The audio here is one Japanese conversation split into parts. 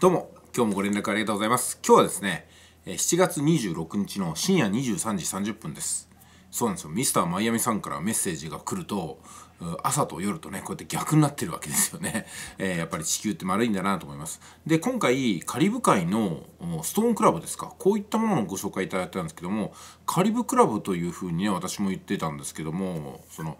どうも、今日もご連絡ありがとうございます。今日はですね、7月26日の深夜23時30分です。そうなんですよ、ミスターマイアミさんからメッセージが来ると、朝と夜とね、こうやって逆になってるわけですよね。えやっぱり地球って丸いんだなと思います。で、今回、カリブ海のストーンクラブですか、こういったもののご紹介いただいたんですけども、カリブクラブというふうにね、私も言ってたんですけども、その、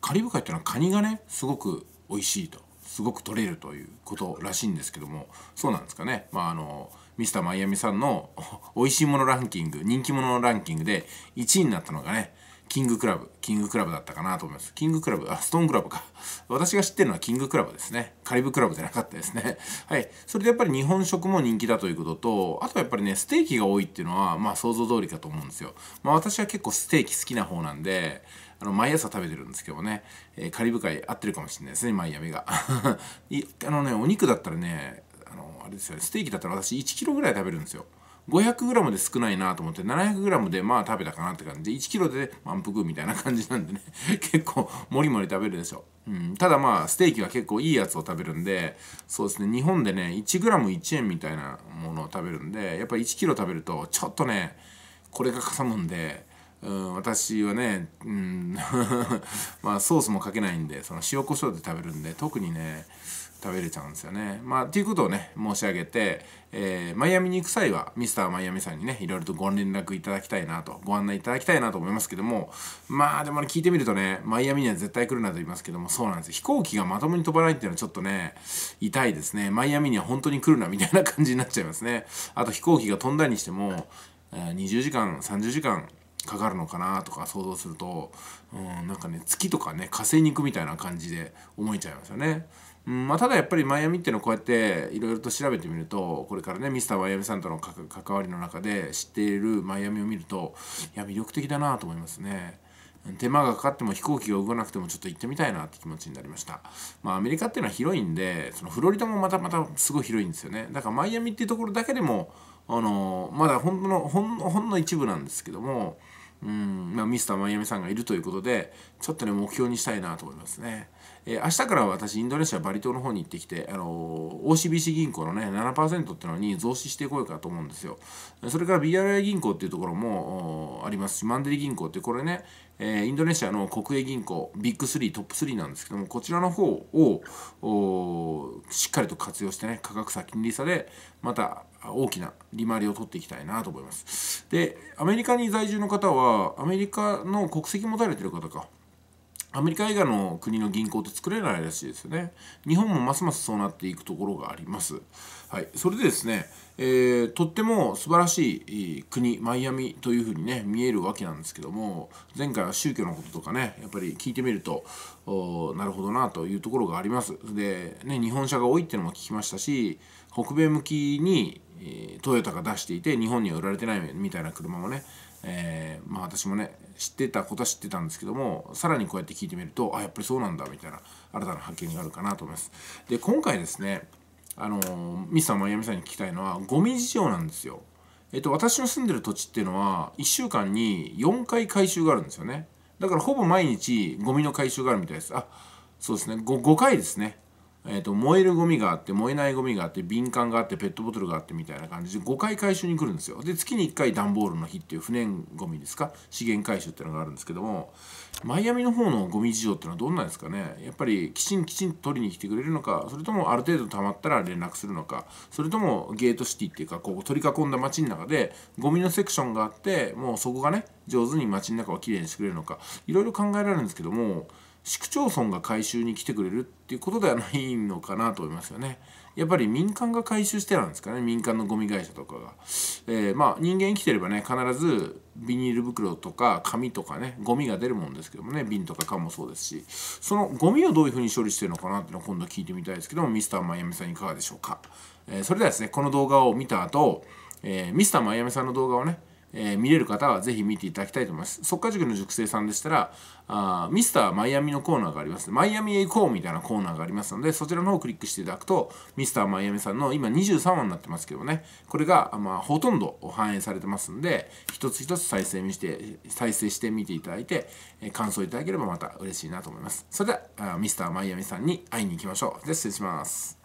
カリブ海っていうのはカニがね、すごく美味しいと。すごく取れるということらしいんですけどもそうなんですかね、まあ、あのミスターマイアミさんの 美味しいものランキング人気者のランキングで1位になったのがねキングクラブキングクラブだったかなと思いますキングクラブあストーンクラブか 私が知ってるのはキングクラブですねカリブクラブじゃなかったですね はいそれでやっぱり日本食も人気だということとあとやっぱりねステーキが多いっていうのはまあ想像通りかと思うんですよまあ私は結構ステーキ好きな方なんであの毎朝食べてるんですけどね、えー、カリブ海合ってるかもしれないですねマイアミが あのねお肉だったらねあのあれですよねステーキだったら私 1kg ぐらい食べるんですよ 500g で少ないなと思って 700g でまあ食べたかなって感じで 1kg で満腹みたいな感じなんでね 結構もりもり食べるでしょ、うん、ただまあステーキは結構いいやつを食べるんでそうですね日本でね 1g1 円みたいなものを食べるんでやっぱ 1kg 食べるとちょっとねこれがかさむんでうん、私はね、うん まあソースもかけないんでその塩コショウで食べるんで特にね食べれちゃうんですよね。まあっていうことをね申し上げて、えー、マイアミに行く際はミスターマイアミさんにねいろいろとご連絡いただきたいなとご案内いただきたいなと思いますけどもまあでもね聞いてみるとねマイアミには絶対来るなと言いますけどもそうなんです飛行機がまともに飛ばないっていうのはちょっとね痛いですねマイアミには本当に来るなみたいな感じになっちゃいますね。あと飛行機が飛んだにしても20時間30時間かかるのかなとか想像すると、うん、なんかね月とかね火星に行くみたいな感じで思えちゃいますよね。うんまあ、ただやっぱりマイアミっていうのをこうやっていろいろと調べてみるとこれからねミスターマイアミさんとの関わりの中で知っているマイアミを見るといや魅力的だなと思いますね。手間がかかっても飛行機が動かなくてもちょっと行ってみたいなって気持ちになりました。まあアメリカっていうのは広いんで、そのフロリダもまたまたすごい広いんですよね。だからマイアミっていうところだけでも、あのまだほんの、ほんのほんの一部なんですけども、うん、まあ、ミスターマイアミさんがいるということで、ちょっとね、目標にしたいなと思いますね。えー、明日から私インドネシアバリ島の方に行ってきて、あのー、OCBC 銀行のね7%ってのに増資していこうかと思うんですよそれから BRI 銀行っていうところもありますしマンデリ銀行ってこれね、えー、インドネシアの国営銀行ビッグ3トップ3なんですけどもこちらの方をしっかりと活用してね価格差金利差でまた大きな利回りを取っていきたいなと思いますでアメリカに在住の方はアメリカの国籍持たれてる方かアメリカ以外の国の銀行って作れないらしいですよね。日本もますますそうなっていくところがあります。はい、それでですね、えー、とっても素晴らしい国、マイアミというふうにね、見えるわけなんですけども、前回は宗教のこととかね、やっぱり聞いてみると、なるほどなというところがあります。で、ね、日本車が多いっていうのも聞きましたし、北米向きにえトヨタが出していて、日本には売られてないみたいな車もね、えー、まあ私もね知ってたことは知ってたんですけどもさらにこうやって聞いてみるとあやっぱりそうなんだみたいな新たな発見があるかなと思います。で今回ですねあのミスさんマイアミさんに聞きたいのはゴミ事情なんですよ。えっと、私の住んでる土地っていうのは1週間に4回回収があるんですよねだからほぼ毎日ゴミの回収があるみたいですあそうですね 5, 5回ですねえーと、燃えるゴミがあって燃えないゴミがあって敏感があってペットボトルがあってみたいな感じで5回回収に来るんですよで月に1回段ボールの日っていう不燃ゴミですか資源回収っていうのがあるんですけどもマイアミの方のゴミ事情っていうのはどんなんですかねやっぱりきちんきちんと取りに来てくれるのかそれともある程度たまったら連絡するのかそれともゲートシティっていうかこう取り囲んだ街の中でゴミのセクションがあってもうそこがね上手に街の中をきれいにしてくれるのかいろいろ考えられるんですけども市区町村が回収に来てくれるっていうことではないのかなと思いますよね。やっぱり民間が回収してなんですかね民間のゴミ会社とかが。えー、まあ人間生きてればね必ずビニール袋とか紙とかねゴミが出るもんですけどもね瓶とか缶もそうですしそのゴミをどういうふうに処理してるのかなっていうのを今度聞いてみたいですけどもミスターマイアミさんいかがでしょうか。えー、それではですねこの動画を見た後えー、ミスターマイアミさんの動画をねえー、見れる方はぜひ見ていただきたいと思います。速稼塾の塾生さんでしたら、あミスターマイアミのコーナーがあります。マイアミへ行こうみたいなコーナーがありますので、そちらの方をクリックしていただくと、ミスターマイアミさんの今23話になってますけどね、これが、まあ、ほとんど反映されてますんで、一つ一つ再生して、再生して見ていただいて、え感想いただければまた嬉しいなと思います。それでは、ミスターマイアミさんに会いに行きましょう。では失礼します。